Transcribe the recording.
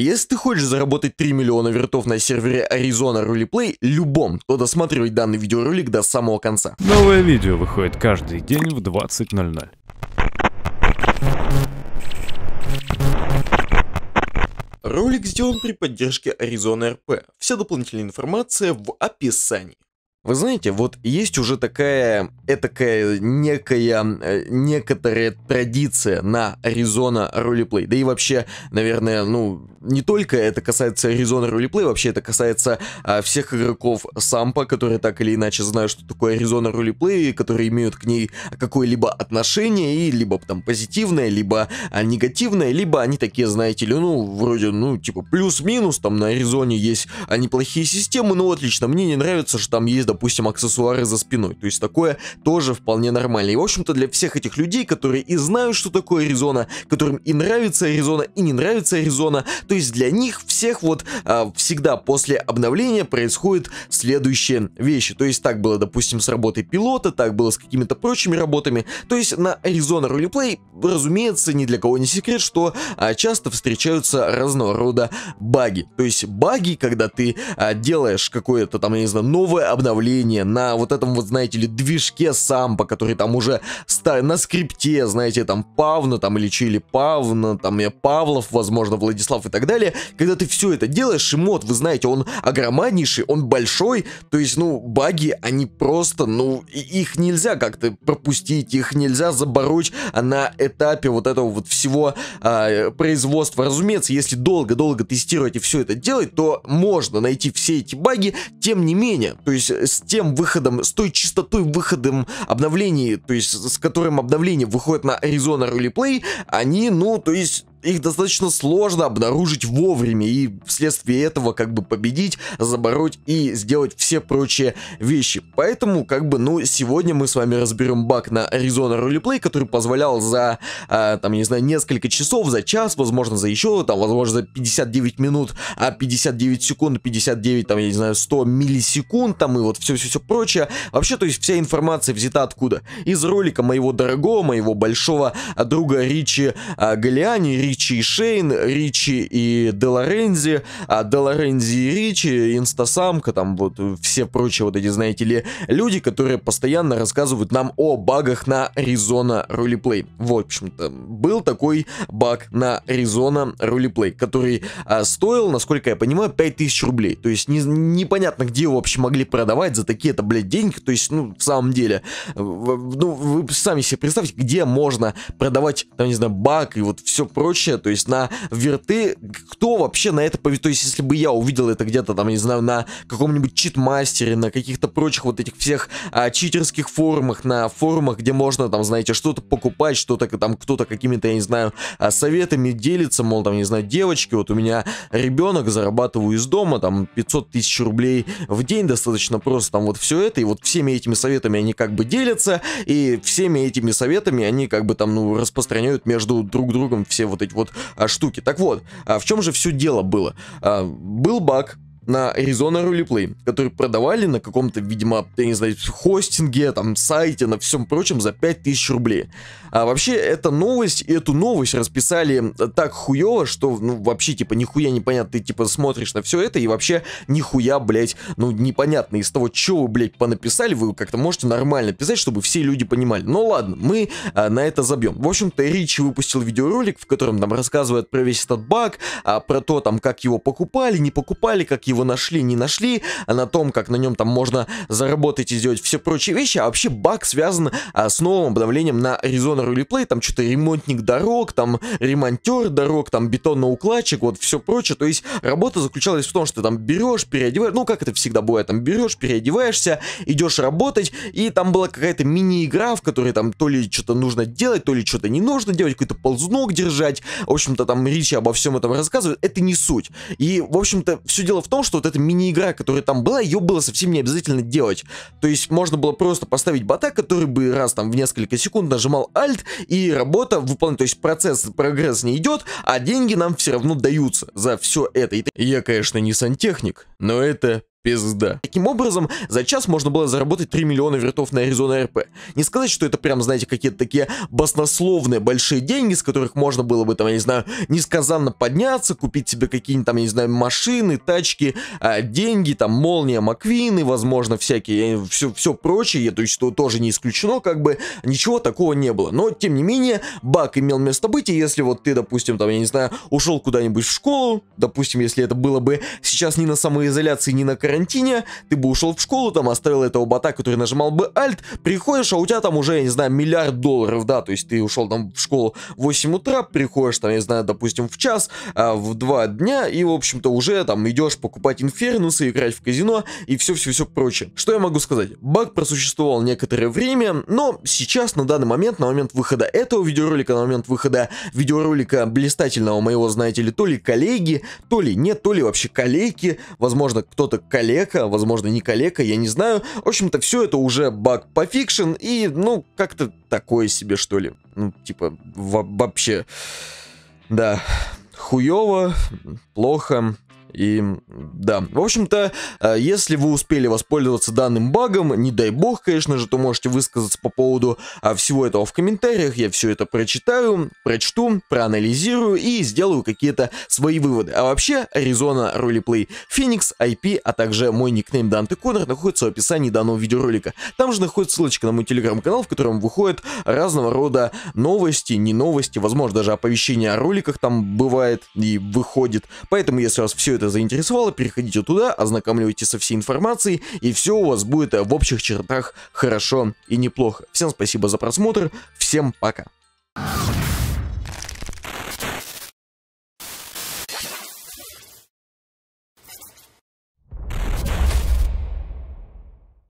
Если ты хочешь заработать 3 миллиона вертов на сервере Arizona Roleplay любом, то досматривай данный видеоролик до самого конца. Новое видео выходит каждый день в 20.00. Ролик сделан при поддержке Arizona RP. Вся дополнительная информация в описании. Вы знаете, вот есть уже такая, этакая некая, э, некоторая традиция на Arizona Roleplay. Да и вообще, наверное, ну, не только это касается Arizona Roleplay, вообще это касается а, всех игроков Сампа, которые так или иначе знают, что такое Arizona Roleplay, которые имеют к ней какое-либо отношение, и либо там позитивное, либо а, негативное, либо они такие, знаете ли, ну, вроде, ну, типа плюс-минус, там на Аризоне есть а, неплохие системы, но ну, отлично, мне не нравится, что там есть, допустим, аксессуары за спиной. То есть такое тоже вполне нормально. И, в общем-то, для всех этих людей, которые и знают, что такое Аризона, которым и нравится Аризона, и не нравится Аризона, то есть для них всех вот а, всегда после обновления происходят следующие вещи. То есть так было, допустим, с работой пилота, так было с какими-то прочими работами. То есть на Arizona Roleplay, разумеется, ни для кого не секрет, что а, часто встречаются разного рода баги. То есть баги, когда ты а, делаешь какое-то там, я не знаю, новое обновление, управления, на вот этом вот, знаете ли, движке сампа, который там уже на скрипте, знаете, там Павна, там или Чили Павна, там я Павлов, возможно, Владислав и так далее. Когда ты все это делаешь, и мод, вы знаете, он огромнейший, он большой, то есть, ну, баги, они просто, ну, их нельзя как-то пропустить, их нельзя забороть а на этапе вот этого вот всего а, производства. Разумеется, если долго-долго тестировать и все это делать, то можно найти все эти баги, тем не менее, то есть э, с тем выходом, с той частотой выходом обновлений, то есть с которым обновление выходит на Arizona Roleplay, они, ну, то есть их достаточно сложно обнаружить вовремя и вследствие этого как бы победить, забороть и сделать все прочие вещи. Поэтому как бы, ну, сегодня мы с вами разберем баг на Arizona Roleplay, который позволял за, э, там, я не знаю, несколько часов, за час, возможно, за еще, там, возможно, за 59 минут, а 59 секунд, 59, там, я не знаю, 100 миллисекунд, там, и вот все-все-все прочее. Вообще, то есть, вся информация взята откуда? Из ролика моего дорогого, моего большого а, друга Ричи э, а, Галиани, Ричи Ричи и Шейн, Ричи и Делорензи, а Делорензи и Ричи, Инстасамка, там вот все прочие вот эти, знаете ли, люди, которые постоянно рассказывают нам о багах на Arizona Roleplay. в общем-то, был такой баг на Arizona Roleplay, который а, стоил, насколько я понимаю, 5000 рублей. То есть не, непонятно, где его вообще могли продавать за такие-то, блядь, деньги. То есть, ну, в самом деле, ну, вы сами себе представьте, где можно продавать, там, не знаю, баг и вот все прочее прочее, то есть на верты, кто вообще на это поведет, то есть если бы я увидел это где-то там, не знаю, на каком-нибудь читмастере, на каких-то прочих вот этих всех а, читерских форумах, на форумах, где можно там, знаете, что-то покупать, что-то там кто-то какими-то, я не знаю, а, советами делится, мол, там, не знаю, девочки, вот у меня ребенок, зарабатываю из дома, там, 500 тысяч рублей в день, достаточно просто, там, вот все это, и вот всеми этими советами они как бы делятся, и всеми этими советами они как бы там, ну, распространяют между друг другом все вот эти вот а, штуки. Так вот, а в чем же все дело было? А, был баг, на Arizona Roleplay, который продавали на каком-то, видимо, я не знаю, хостинге, там, сайте, на всем прочем за 5000 рублей. А вообще, эта новость, и эту новость расписали так хуево, что, ну, вообще, типа, нихуя непонятно, ты, типа, смотришь на все это, и вообще, нихуя, блядь, ну, непонятно из того, что вы, блядь, понаписали, вы как-то можете нормально писать, чтобы все люди понимали. Ну, ладно, мы а, на это забьем. В общем-то, Ричи выпустил видеоролик, в котором там рассказывает про весь этот баг, а, про то, там, как его покупали, не покупали, как его его нашли, не нашли, а на том, как на нем там можно заработать и сделать все прочие вещи, а вообще баг связан а, с новым обновлением на Arizona Replay, там что-то ремонтник дорог, там ремонтер дорог, там бетонноукладчик, вот все прочее, то есть работа заключалась в том, что ты там берешь, переодеваешь, ну как это всегда бывает, там берешь, переодеваешься, идешь работать, и там была какая-то мини-игра, в которой там то ли что-то нужно делать, то ли что-то не нужно делать, какой-то ползунок держать, в общем-то там Ричи обо всем этом рассказывают, это не суть. И, в общем-то, все дело в том, что вот эта мини-игра, которая там была, ее было совсем не обязательно делать. То есть можно было просто поставить бота, который бы раз там в несколько секунд нажимал Alt, и работа выполнена, то есть процесс, прогресс не идет, а деньги нам все равно даются за все это. И я, конечно, не сантехник, но это пизда. Таким образом, за час можно было заработать 3 миллиона вертов на Аризона РП. Не сказать, что это прям, знаете, какие-то такие баснословные большие деньги, с которых можно было бы, там, я не знаю, несказанно подняться, купить себе какие-нибудь, там, я не знаю, машины, тачки, а, деньги, там, молния, маквины, возможно, всякие, все, все прочее, то есть, что тоже не исключено, как бы, ничего такого не было. Но, тем не менее, баг имел место быть, и если вот ты, допустим, там, я не знаю, ушел куда-нибудь в школу, допустим, если это было бы сейчас не на самоизоляции, не на карантине, карантине, ты бы ушел в школу, там оставил этого бота, который нажимал бы Alt, приходишь, а у тебя там уже, я не знаю, миллиард долларов, да, то есть ты ушел там в школу в 8 утра, приходишь там, я не знаю, допустим, в час, а, в 2 дня, и, в общем-то, уже там идешь покупать инфернусы, играть в казино и все-все-все прочее. Что я могу сказать? Баг просуществовал некоторое время, но сейчас, на данный момент, на момент выхода этого видеоролика, на момент выхода видеоролика блистательного моего, знаете ли, то ли коллеги, то ли нет, то ли вообще коллеги, возможно, кто-то коллеги, калека, возможно, не калека, я не знаю. В общем-то, все это уже баг по фикшн и, ну, как-то такое себе, что ли. Ну, типа, вообще, да, хуево, плохо, и да, в общем-то, э, если вы успели воспользоваться данным багом, не дай бог, конечно же, то можете высказаться по поводу а, всего этого в комментариях. Я все это прочитаю, прочту, проанализирую и сделаю какие-то свои выводы. А вообще, Arizona Roleplay Phoenix, IP, а также мой никнейм Данте Коннор находится в описании данного видеоролика. Там же находится ссылочка на мой телеграм-канал, в котором выходят разного рода новости, не новости, возможно, даже оповещения о роликах там бывает и выходит. Поэтому, если у вас все это заинтересовало, переходите туда, ознакомляйтесь со всей информацией, и все у вас будет э, в общих чертах хорошо и неплохо. Всем спасибо за просмотр, всем пока.